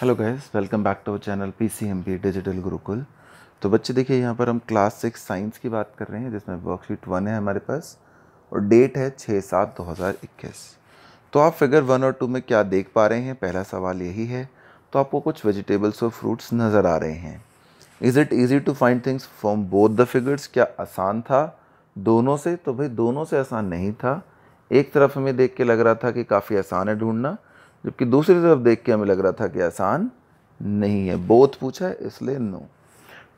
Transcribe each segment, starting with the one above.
Hello guys welcome back to our channel PCMB digital Gurukul तो बच्चे देखिए यहाँ पर हम क्लास सिक्स साइंस की बात कर रहे हैं जिसमें वर्कशीट वन है हमारे पास और डेट है छः सात दो हज़ार इक्कीस तो आप फिगर वन और टू में क्या देख पा रहे हैं पहला सवाल यही है तो आपको कुछ वेजिटेबल्स और फ्रूट्स नज़र आ रहे हैं is it easy to find things from both the figures क्या आसान था दोनों से तो भाई दोनों से आसान नहीं था एक तरफ हमें देख के लग रहा था कि काफ़ी आसान है ढूंढना जबकि दूसरी तरफ देख के हमें लग रहा था कि आसान नहीं है बोथ पूछा है इसलिए नो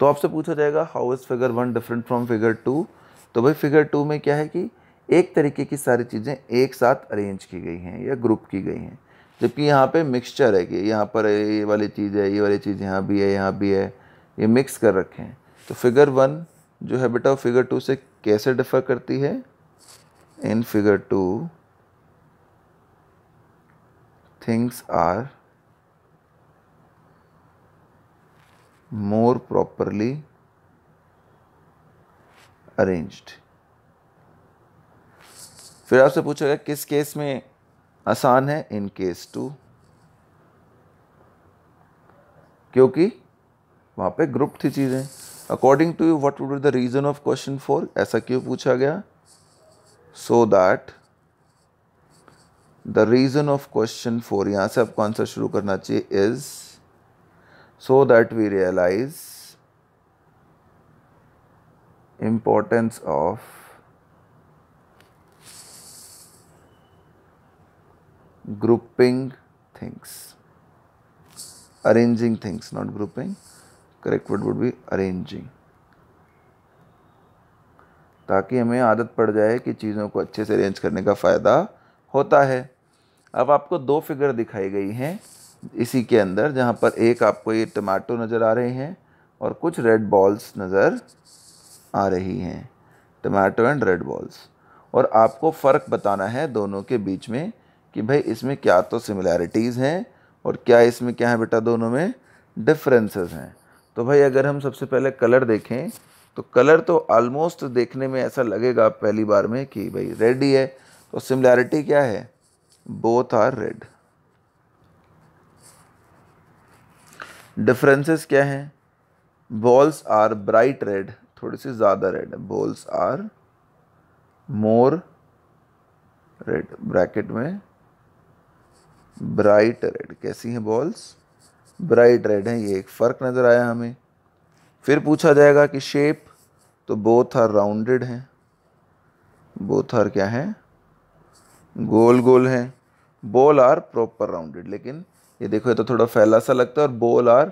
तो आपसे पूछा जाएगा how is figure one different from figure two तो भाई फिगर टू में क्या है कि एक तरीके की सारी चीज़ें एक साथ अरेंज की गई हैं या ग्रुप की गई हैं जबकि यहाँ पे मिक्सचर है कि यहाँ पर ये वाली चीज़ है ये वाली चीज़ यहाँ भी है यहाँ भी है ये मिक्स कर रखे हैं तो फिगर वन जो है बेटा फिगर टू से कैसे डिफर करती है in figure two things are more properly arranged. फिर आपसे पूछा गया किस केस में आसान है इन केस टू क्योंकि वहां पे ग्रुप थी चीज़ें according to you what would the reason of question four ऐसा क्यों पूछा गया so so that the reason of question four यहाँ से आपको आंसर शुरू करना चाहिए is so that we realise importance of grouping things arranging things not grouping correct word would be arranging ताकि हमें आदत पड़ जाए कि चीज़ों को अच्छे से अरेंज करने का फ़ायदा होता है अब आपको दो फिगर दिखाई गई हैं इसी के अंदर जहाँ पर एक आपको ये टमाटो नज़र आ रहे हैं और कुछ रेड बॉल्स नज़र आ रही हैं टमाटो एंड रेड बॉल्स और आपको फ़र्क बताना है दोनों के बीच में कि भाई इसमें क्या तो सिमिलैरिटीज़ हैं और क्या इसमें क्या है बेटा दोनों में डिफरेंसेस हैं तो भाई अगर हम सबसे पहले कलर देखें तो कलर तो ऑलमोस्ट देखने में ऐसा लगेगा पहली बार में कि भाई रेड ही है तो सिमिलैरिटी क्या है बोथ आर रेड डिफरेंसेस क्या हैं बॉल्स आर ब्राइट रेड थोड़ी सी ज़्यादा रेड है balls are more red bracket में ब्राइट रेड कैसी हैं बॉल्स ब्राइट रेड हैं ये एक फ़र्क नज़र आया हमें फिर पूछा जाएगा कि शेप तो बोथ आर राउंडेड हैं बोथ आर क्या हैं गोल गोल हैं बोल आर प्रॉपर राउंडेड लेकिन ये देखो ये तो थोड़ा फैला सा लगता है और बोल आर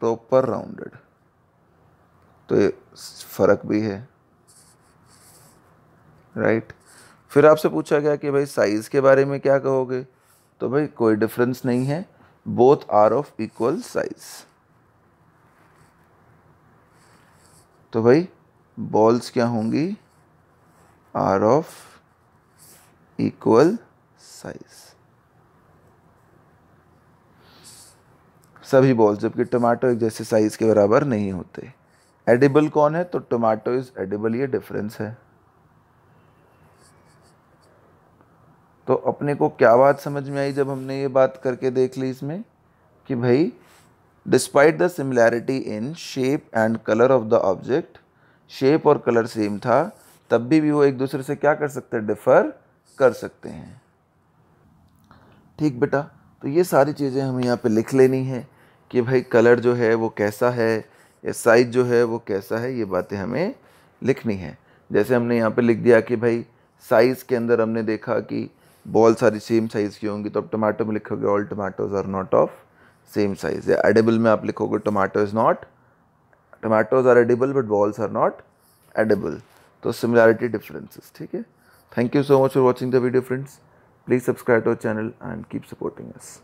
प्रॉपर राउंडेड तो ये फ़र्क भी है राइट right? फिर आपसे पूछा गया कि भाई साइज़ के बारे में क्या कहोगे तो भाई कोई डिफरेंस नहीं है both are of equal size तो भाई बॉल्स क्या होंगी आर ऑफ इक्वल साइज सभी बॉल्स जबकि टमाटो एक जैसे साइज के बराबर नहीं होते एडिबल कौन है तो टोमेटो इज एडिबल ये डिफरेंस है तो अपने को क्या बात समझ में आई जब हमने ये बात करके देख ली इसमें कि भाई despite the similarity in shape and colour of the object shape और कलर सेम था तब भी, भी वो एक दूसरे से क्या कर सकते हैं डिफ़र कर सकते हैं ठीक बेटा तो ये सारी चीज़ें हमें यहाँ पे लिख लेनी है कि भाई कलर जो है वो कैसा है या साइज़ जो है वो कैसा है ये बातें हमें लिखनी है जैसे हमने यहाँ पे लिख दिया कि भाई साइज़ के अंदर हमने देखा कि बॉल सारी सेम साइज़ की होंगी तो आप टमाटो में लिखोगे all tomatoes are not of same size या एडेबल में आप लिखोगे tomato is not tomatoes are edible but balls are not edible तो सिमिलैरिटी डिफरेंसेस ठीक है thank you so much for watching the video friends Please subscribe to our channel and keep supporting us.